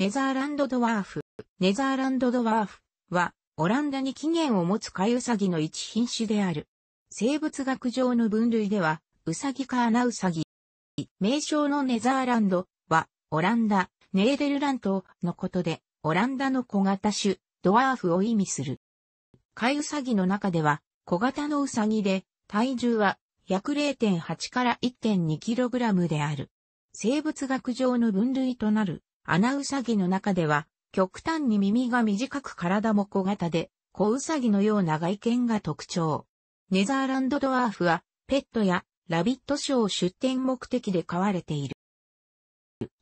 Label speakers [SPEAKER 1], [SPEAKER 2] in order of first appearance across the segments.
[SPEAKER 1] ネザーランドドワーフ。ネザーランドドワーフは、オランダに起源を持つカイウサギの一品種である。生物学上の分類では、ウサギかアナウサギ。名称のネザーランドは、オランダ、ネーデルラントのことで、オランダの小型種、ドワーフを意味する。カイウサギの中では、小型のウサギで、体重は約0.8から1.2 k g である。生物学上の分類となる穴ウサギの中では、極端に耳が短く体も小型で、小ウサギのような外見が特徴。ネザーランドドワーフは、ペットやラビットショー出展目的で飼われている。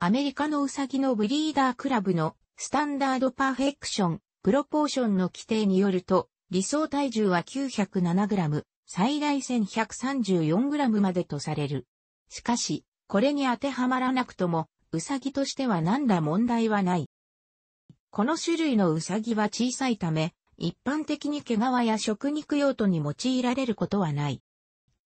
[SPEAKER 1] アメリカのウサギのブリーダークラブのスタンダードパーフェクション、プロポーションの規定によると、理想体重は 907g、最大 1134g までとされる。しかし、これに当てはまらなくとも、ウサギとしては何ら問題はない。この種類のウサギは小さいため、一般的に毛皮や食肉用途に用いられることはない。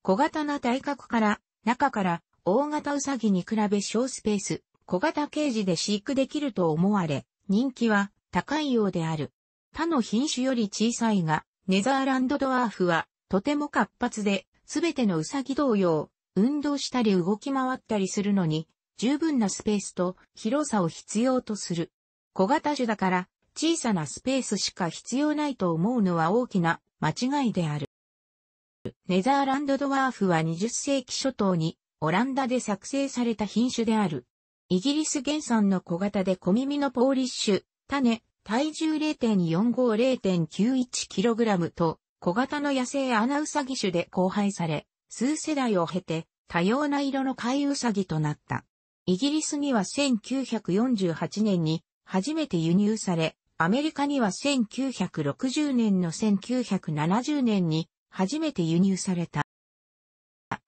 [SPEAKER 1] 小型な体格から、中から、大型ウサギに比べ小スペース、小型ケージで飼育できると思われ、人気は高いようである。他の品種より小さいが、ネザーランドドワーフはとても活発で、すべてのウサギ同様、運動したり動き回ったりするのに十分なスペースと広さを必要とする。小型種だから小さなスペースしか必要ないと思うのは大きな間違いである。ネザーランドドワーフは20世紀初頭にオランダで作成された品種である。イギリス原産の小型で小耳のポーリッシュ、種、体重 0.450.91kg と小型の野生アナウサギ種で交配され、数世代を経て多様な色の貝ウサギとなった。イギリスには1948年に初めて輸入され、アメリカには1960年の1970年に初めて輸入された。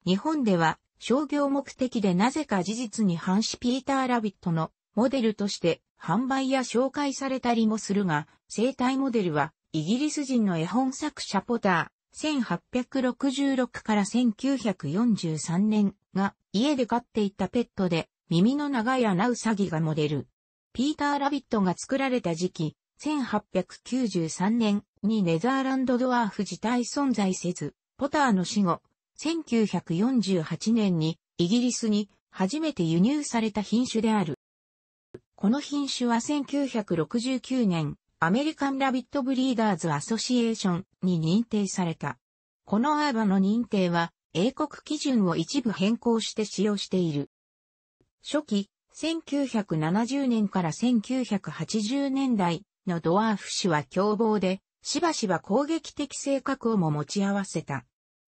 [SPEAKER 1] 日本では商業目的でなぜか事実に反しピーター・ラビットのモデルとして販売や紹介されたりもするが、生体モデルはイギリス人の絵本作者ポター、1866から1943年が家で飼っていたペットで耳の長い穴うさぎがモデル。ピーター・ラビットが作られた時期、1893年にネザーランドドワーフ自体存在せず、ポターの死後、1948年にイギリスに初めて輸入された品種である。この品種は1969年、アメリカンラビットブリーダーズアソシエーションに認定された。このアーバの認定は、英国基準を一部変更して使用している。初期、1970年から1980年代のドワーフ氏は凶暴で、しばしば攻撃的性格をも持ち合わせた。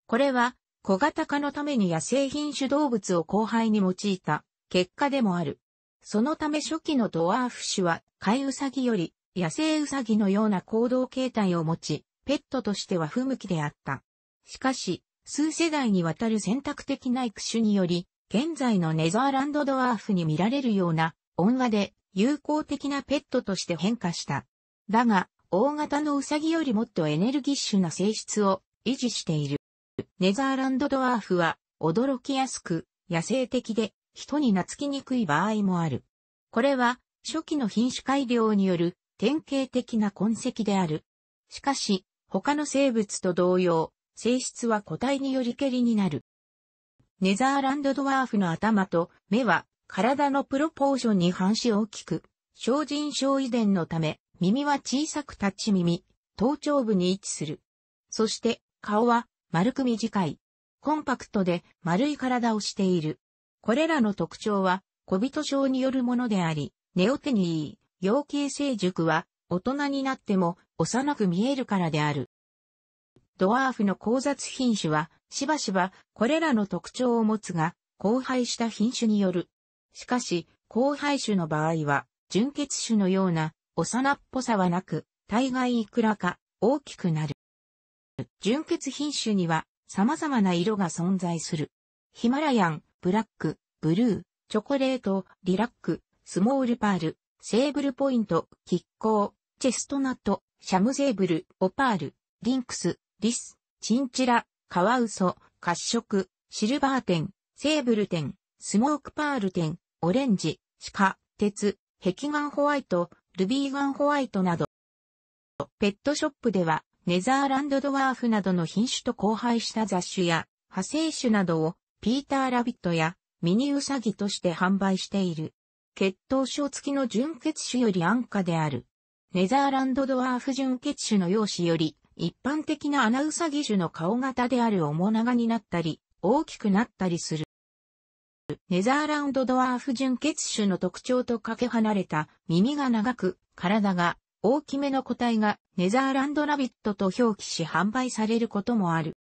[SPEAKER 1] これは、小型化のために野生品種動物を後輩に用いた結果でもある。そのため初期のドワーフ氏は、飼いウサギより野生ウサギのような行動形態を持ち、ペットとしては不向きであった。しかし、数世代にわたる選択的な育種により、現在のネザーランドドワーフに見られるような、温和で友好的なペットとして変化した。だが、大型のウサギよりもっとエネルギッシュな性質を維持している。ネザーランドドワーフは驚きやすく、野生的で人に懐きにくい場合もある。これは初期の品種改良による典型的な痕跡である。しかし、他の生物と同様、性質は個体によりけりになる。ネザーランドドワーフの頭と目は体のプロポーションに反し大きく、小人症遺伝のため、耳は小さく立ち耳、頭頂部に位置する。そして顔は丸く短い。コンパクトで丸い体をしている。これらの特徴は小人症によるものであり、ネオテニー、養鶏成熟は大人になっても幼く見えるからである。ドワーフの交雑品種はしばしばこれらの特徴を持つが、交配した品種による。しかし、交配種の場合は、純血種のような幼っぽさはなく、大概いくらか大きくなる。純血品種には様々な色が存在する。ヒマラヤン、ブラック、ブルー、チョコレート、リラック、スモールパール、セーブルポイント、キッコー、チェストナット、シャムゼーブル、オパール、リンクス、リス、チンチラ、カワウソ、褐色、シルバー店、セーブル店、スモークパール店、オレンジ、鹿、鉄、壁岩ホワイト、ルビーガンホワイトなど。ペットショップでは、ネザーランドドワーフなどの品種と交配した雑種や、派生種などを、ピーターラビットや、ミニウサギとして販売している。血統症付きの純血種より安価である。ネザーランドドワーフ純血種の用紙より、一般的なアナウサギ種の顔型である面長になったり、大きくなったりする。ネザーランドドワーフ純血種の特徴とかけ離れた耳が長く、体が大きめの個体がネザーランドラビットと表記し販売されることもある。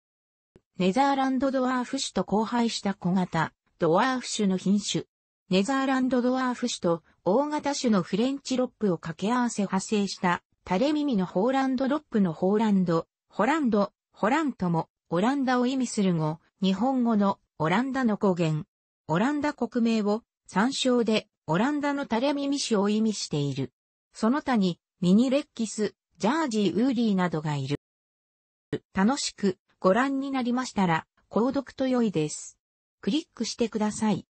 [SPEAKER 1] ネザーランドドワーフ種と交配した小型、ドワーフ種の品種。ネザーランドドワーフ種と大型種のフレンチロップを掛け合わせ派生した垂れ耳のホーランドロップのホーランド、ホランド、ホランとも、オランダを意味する語、日本語のオランダの語源。オランダ国名を、参照で、オランダの垂れ耳種を意味している。その他に、ミニレッキス、ジャージー・ウーリーなどがいる。楽しくご覧になりましたら、購読と良いです。クリックしてください。